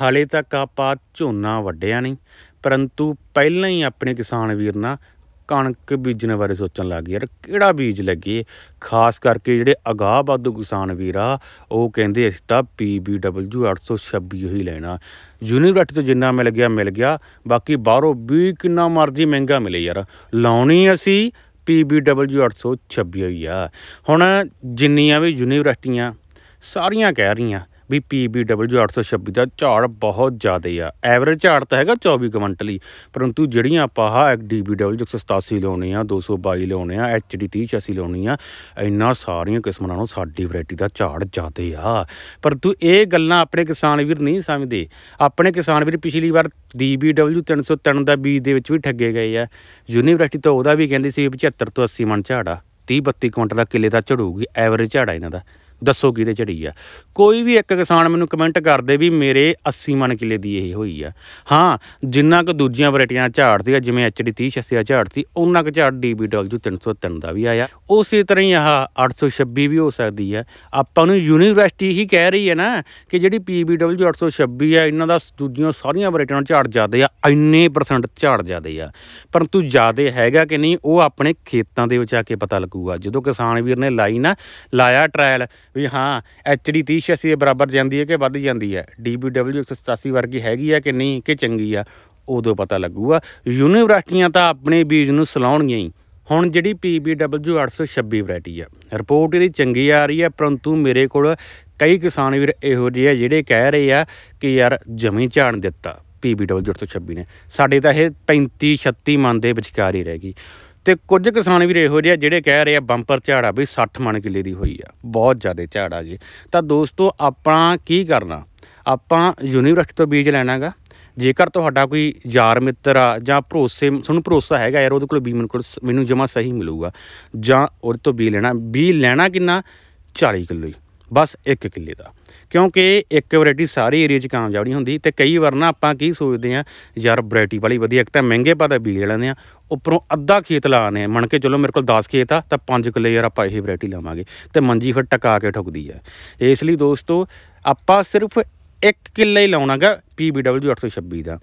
ਹਾਲੇ ਤੱਕ ਆਪਾਂ ਝੋਨਾ ਵੱਢਿਆ ਨਹੀਂ ਪਰੰਤੂ ਪਹਿਲਾਂ ਹੀ ਆਪਣੇ ਕਿਸਾਨ ਵੀਰ ਨਾਲ ਕਣਕ ਬੀਜਣ ਬਾਰੇ ਸੋਚਣ ਲੱਗ ਯਾਰ ਕਿਹੜਾ ਬੀਜ ਲੱਗੇ ਖਾਸ ਕਰਕੇ ਜਿਹੜੇ ਅਗਾਹ ਵਾਧੂ ਕਿਸਾਨ ਵੀਰਾ ਉਹ ਕਹਿੰਦੇ ਅਸੀਂ ਤਾਂ PBW 826 ਹੀ ਲੈਣਾ ਯੂਨੀਵਰਸਿਟੀ ਤੋਂ ਜਿੰਨਾ ਮਿਲ ਗਿਆ ਮਿਲ ਗਿਆ ਬਾਕੀ ਬਾਹਰੋਂ ਵੀ ਕਿੰਨਾ ਮਰਜ਼ੀ ਮਹਿੰਗਾ ਮਿਲੇ ਯਾਰ ਲਾਉਣੀ ਅਸੀਂ PBW 826 ਹੀ ਆ ਹੁਣ ਜਿੰਨੀਆਂ ਵੀ ਯੂਨੀਵਰਸਿਟੀਆਂ ਸਾਰੀਆਂ ਕਹਿ ਰਹੀਆਂ ਵੀ ਪੀਬੀਡਬਲਯੂ 826 ਦਾ ਝਾੜ ਬਹੁਤ ਜ਼ਿਆਦਾ ਆ ਐਵਰੇਜ ਝਾੜ ਤਾਂ ਹੈਗਾ 24 ਕੁਇੰਟਲੀ ਪਰੰਤੂ ਜਿਹੜੀਆਂ ਆਪਾਂ ਆ ਡੀਬੀਡਬਲਯੂ 187 ਲਾਉਣੇ ਆ 222 ਲਾਉਣੇ ਆ 30 3086 ਲਾਉਣੀ ਆ ਇੰਨਾ ਸਾਰੀਆਂ ਕਿਸਮਾਂ ਨਾਲੋਂ ਸਾਡੀ ਵੈਰਾਈਟੀ ਦਾ ਝਾੜ ਜ਼ਿਆਦਾ ਆ ਪਰੰਤੂ ਇਹ ਗੱਲਾਂ ਆਪਣੇ ਕਿਸਾਨ ਵੀਰ ਨਹੀਂ ਸਮਝਦੇ ਆਪਣੇ ਕਿਸਾਨ ਵੀਰ ਪਿਛਲੀ ਵਾਰ ਡੀਬੀਡਬਲਯੂ 303 ਦਾ ਬੀਜ ਦੇ ਵਿੱਚ ਵੀ ਠੱਗੇ ਗਏ ਆ ਯੂਨੀਵਰਸਿਟੀ ਤੋਂ ਉਹਦਾ ਵੀ ਕਹਿੰਦੀ ਸੀ 75 ਤੋਂ 80 ਮਣ ਝਾੜਾ 30 32 ਕੁਇੰਟਲ ਦਾ ਕਿੱਲੇ ਦਾ ਝੜੂਗੀ ਐਵਰੇਜ ਝਾੜਾ ਇਹਨਾਂ ਦਾ ਦੱਸੋ ਕਿਤੇ ਝੜੀ ਆ ਕੋਈ ਵੀ ਇੱਕ ਕਿਸਾਨ ਮੈਨੂੰ ਕਮੈਂਟ ਕਰਦੇ ਵੀ ਮੇਰੇ 80 ਮਣ ਕਿਲੇ ਦੀ ਇਹ ਹੋਈ ਆ ਹਾਂ ਜਿੰਨਾ ਕੁ ਦੂਜੀਆਂ ਵੈਰਾਈਟੀਆਂ ਝਾੜ ਸੀਗਾ ਜਿਵੇਂ ਐਚਡੀ 30 ਝਾੜ ਸੀ ਉਹਨਾਂ ਕੁ ਝਾੜ ਡੀਬੀਡਬਲਯੂ 303 ਦਾ ਵੀ ਆਇਆ ਉਸੇ ਤਰ੍ਹਾਂ ਹੀ ਆਹ 826 ਵੀ ਹੋ ਸਕਦੀ ਆ ਆਪਾਂ ਨੂੰ ਯੂਨੀਵਰਸਿਟੀ ਹੀ ਕਹਿ ਰਹੀ ਹੈ ਨਾ ਕਿ ਜਿਹੜੀ ਪੀਬੀਡਬਲਯੂ 826 ਆ ਇਹਨਾਂ ਦਾ ਦੂਜੀਆਂ ਸਾਰੀਆਂ ਵੈਰਾਈਟੀਆਂ ਝਾੜ ਜ਼ਿਆਦੇ ਆ ਇੰਨੇ ਪਰਸੈਂਟ ਝਾੜ ਜ਼ਿਆਦੇ ਆ ਪਰੰਤੂ ਜ਼ਿਆਦੇ ਹੈਗਾ ਕਿ ਨਹੀਂ ਉਹ ਆਪਣੇ ਖੇਤਾਂ ਦੇ ਵਿੱਚ ਆ ਕੇ ਪਤਾ ਲੱਗੂਗਾ ਜਦੋਂ ਕਿਸਾਨ ਵੀਰ ਨੇ ਲਾਈ ਨਾ ਲਾਇਆ ਟ੍ਰਾਇਲ ਵੀ ਹਾਂ ਡੀ 3086 ਦੇ ਬਰਾਬਰ ਜਾਂਦੀ ਹੈ ਕਿ ਵੱਧ ਜਾਂਦੀ ਹੈ ਡੀਬੀਡਬਲਯੂ 187 ਵਰਗੀ ਹੈਗੀ ਹੈ ਕਿ ਨਹੀਂ ਕਿ ਚੰਗੀ ਆ ਉਦੋਂ ਪਤਾ ਲੱਗੂਗਾ ਯੂਨੀਵਰਸਿਟੀਆਂ ਤਾਂ ਆਪਣੇ ਬੀਜ ਨੂੰ ਸਲਾਉਣਗੀਆਂ ਹੀ ਹੁਣ ਜਿਹੜੀ ਡਬਲਯੂ 826 ਵੈਰਾਈਟੀ ਆ ਰਿਪੋਰਟ ਇਹਦੀ ਚੰਗੀ ਆ ਰਹੀ ਆ ਪਰੰਤੂ ਮੇਰੇ ਕੋਲ ਕਈ ਕਿਸਾਨ ਵੀਰ ਇਹੋ ਜਿਹੇ ਆ ਜਿਹੜੇ ਕਹਿ ਰਹੇ ਆ ਕਿ ਯਾਰ ਜਮੀ ਝਾੜ ਦਿੱਤਾ ਡਬਲਯੂ 826 ਨੇ ਸਾਡੇ ਤਾਂ ਇਹ 35 36 ਮੰਨ ਦੇ ਵਿਚਕਾਰ ਹੀ ਰਹਿ ਗਈ ਤੇ ਕੁਝ ਕਿਸਾਨ ਵੀਰ ਹੋ ਜਿਹੇ ਜਿਹੜੇ ਕਹਿ ਰਹੇ ਆ ਬੰਪਰ ਝਾੜਾ ਵੀ 60 ਮਣ ਕਿਲੇ ਦੀ ਹੋਈ ਆ ਬਹੁਤ ਜ਼ਿਆਦਾ ਝਾੜਾ ਜੀ ਤਾਂ ਦੋਸਤੋ ਆਪਾਂ ਕੀ ਕਰਨਾ ਆਪਾਂ ਯੂਨੀਵਰਸਿਟੀ ਤੋਂ ਬੀਜ ਲੈਣਾਗਾ ਜੇਕਰ ਤੁਹਾਡਾ ਕੋਈ ਯਾਰ ਮਿੱਤਰ ਆ ਜਾਂ ਭਰੋਸੇ ਤੁਹਾਨੂੰ ਭਰੋਸਾ ਹੈਗਾ ਯਾਰ ਉਹਦੇ ਕੋਲ ਬੀ ਮੈਨੂੰ ਕੋਲ ਮੈਨੂੰ ਜਮਾ ਸਹੀ ਮਿਲੂਗਾ ਜਾਂ ਉਹਦੇ ਤੋਂ ਬੀ ਲੈਣਾ ਬੀ ਲੈਣਾ ਕਿੰਨਾ 40 ਕਿਲੋ ਬਸ ਇੱਕ ਕਿੱਲੇ ਦਾ ਕਿਉਂਕਿ ਇੱਕ ਵੈਰਾਈਟੀ ਸਾਰੀ ਏਰੀਆ 'ਚ ਕਾਮਯਾਬ ਨਹੀਂ ਹੁੰਦੀ ਤੇ ਕਈ ਵਾਰ ਨਾ ਆਪਾਂ ਕੀ ਸੋਚਦੇ ਆ ਯਾਰ ਵੈਰਾਈਟੀ ਵਾਲੀ ਵਧੀਆ ਇੱਕ ਤਾਂ ਮਹਿੰਗੇ ਪਾ ਦਾ ਬੀਜ ਲੈਂਦੇ ਆ ਉੱਪਰੋਂ ਅੱਧਾ ਖੇਤ ਲਾਣੇ ਮਣ ਕੇ ਚਲੋ ਮੇਰੇ ਕੋਲ 10 ਖੇਤ ਆ ਤਾਂ 5 ਕਿੱਲੇ ਯਾਰ ਆਪਾਂ ਇਹ ਵੈਰਾਈਟੀ ਲਾਵਾਂਗੇ ਤੇ ਮੰਜੀ ਫਿਰ ਟਕਾ ਕੇ ਠੁਕਦੀ ਆ ਇਸ ਲਈ ਦੋਸਤੋ ਆਪਾਂ ਸਿਰਫ ਇੱਕ ਕਿੱਲੇ ਹੀ ਲਾਉਣਾਗਾ PBW 826 ਦਾ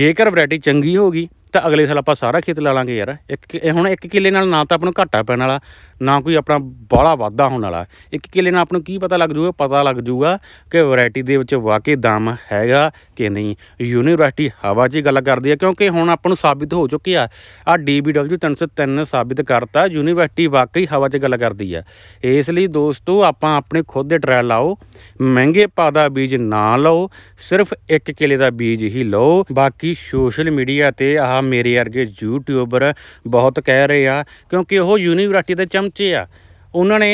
ਜੇਕਰ ਵੈਰਾਈਟੀ ਚੰਗੀ ਹੋਗੀ ਤਾਂ ਅਗਲੇ ਸਾਲ ਆਪਾਂ ਸਾਰਾ ਖੇਤ ਲਾ ਲਾਂਗੇ ਯਾਰ ਇੱਕ ਇਹ ਹੁਣ ਇੱਕ ਕਿੱਲੇ ਨਾਲ ਨਾ ਤਾਂ ਆਪਾਂ ਨੂੰ ਘਾਟਾ ਪੈਣ ਵਾਲਾ ਨਾ ਕੋਈ ਆਪਣਾ ਬਾਲਾ ਵਾਧਾ ਹੋਣ ਵਾਲਾ ਇੱਕ ਕਿੱਲੇ ਨਾਲ ਆਪ ਨੂੰ ਕੀ ਪਤਾ ਲੱਗ ਜੂਗਾ ਪਤਾ ਲੱਗ ਜੂਗਾ ਕਿ ਵੈਰਾਈਟੀ ਦੇ ਵਿੱਚ ਵਾਕਈ ਦਮ ਹੈਗਾ ਕਿ ਨਹੀਂ ਯੂਨੀਵਰਸਿਟੀ ਹਵਾ 'ਚ ਗੱਲ ਕਰਦੀ ਹੈ ਕਿਉਂਕਿ ਹੁਣ ਆਪਾਂ ਨੂੰ ਸਾਬਿਤ ਹੋ ਚੁੱਕੀ ਆ ਆ ਡੀਬੀਡਬਲਯੂ 303 ਸਾਬਿਤ ਕਰਤਾ ਯੂਨੀਵਰਸਿਟੀ ਵਾਕਈ ਹਵਾ 'ਚ ਗੱਲ ਕਰਦੀ ਆ ਇਸ ਲਈ ਦੋਸਤੋ ਆਪਾਂ ਆਪਣੇ ਖੁਦ ਦੇ ਟ੍ਰਾਇਲ ਲਾਓ ਮਹਿੰਗੇ ਪਾ ਦਾ ਬੀਜ ਨਾ ਲਓ ਸਿਰਫ ਇੱਕ ਕਿੱਲੇ ਦਾ ਬੀਜ ਹੀ ਲਓ ਬਾਕੀ ਸੋਸ਼ਲ ਮੀਡੀਆ ਤੇ ਆਹ ਮੇਰੇ ਵਰਗੇ ਯੂਟਿਊਬਰ ਬਹੁਤ ਕਹਿ ਰਹੇ ਆ ਕਿਉਂਕਿ ਉਹ ਯੂਨੀਵਰਸਿਟੀ ਦੇ ਚਮਚੇ ਆ ਉਹਨਾਂ ਨੇ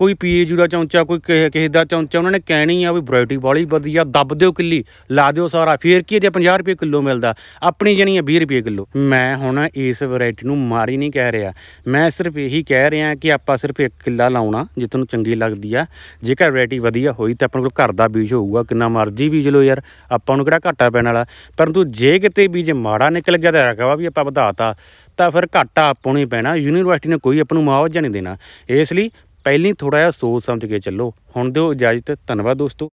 ਕੋਈ ਪੀਏਯੂ ਦਾ ਚੌਂਚਾ ਕੋਈ ਕਿਸੇ ਦਾ ਚੌਂਚਾ ਉਹਨਾਂ ਨੇ ਕਹਿਣੀ ਆ ਵੀ ਵੈਰਾਈਟੀ ਬਾਲੀ ਵਧੀਆ ਦੱਬ ਦਿਓ ਕਿੱਲੀ ਲਾ ਦਿਓ ਸਾਰਾ ਫੇਰ ਕੀ ਜੇ 50 ਰੁਪਏ ਕਿਲੋ ਮਿਲਦਾ ਆਪਣੀ ਜਣੀ ਆ 20 ਰੁਪਏ ਕਿਲੋ ਮੈਂ ਹੁਣ ਇਸ ਵੈਰਾਈਟੀ ਨੂੰ ਮਾਰੀ ਨਹੀਂ ਕਹਿ ਰਿਹਾ ਮੈਂ ਸਿਰਫ ਇਹੀ ਕਹਿ ਰਿਹਾ ਕਿ ਆਪਾਂ ਸਿਰਫ ਇੱਕ ਕਿੱਲਾ ਲਾਉਣਾ ਜੇ ਤੁਹਾਨੂੰ ਚੰਗੀ ਲੱਗਦੀ ਆ ਜੇਕਰ ਵੈਰਾਈਟੀ ਵਧੀਆ ਹੋਈ ਤਾਂ ਆਪਣੇ ਕੋਲ ਘਰ ਦਾ ਬੀਜ ਹੋਊਗਾ ਕਿੰਨਾ ਮਰਜ਼ੀ ਬੀਜ ਲਓ ਯਾਰ ਆਪਾਂ ਨੂੰ ਕਿਹੜਾ ਘਾਟਾ ਪੈਣ ਵਾਲਾ ਪਰੰਤੂ ਜੇ ਕਿਤੇ ਬੀਜ ਮਾੜਾ ਨਿਕਲ ਗਿਆ ਤਾਂ ਰਗਵਾ ਵੀ ਆਪਾਂ ਵਧਾਤਾ ਤਾਂ ਫਿਰ ਘਾਟਾ ਆਪੋਂ ਪੈਣਾ ਯੂਨੀਵਰਸਿਟੀ ਨੇ ਕੋਈ ਆਪ ਨੂੰ ਮੁਆਵਜ਼ਾ ਨਹੀਂ ਦੇਣਾ ਇਸ ਲਈ ਪਹਿਲੀ ਥੋੜਾ ਜਿਹਾ ਸੋਚ ਸਮਝ ਕੇ ਚੱਲੋ ਹੁਣ ਦਿਓ ਇਜਾਜ਼ਤ ਧੰਨਵਾਦ ਦੋਸਤੋ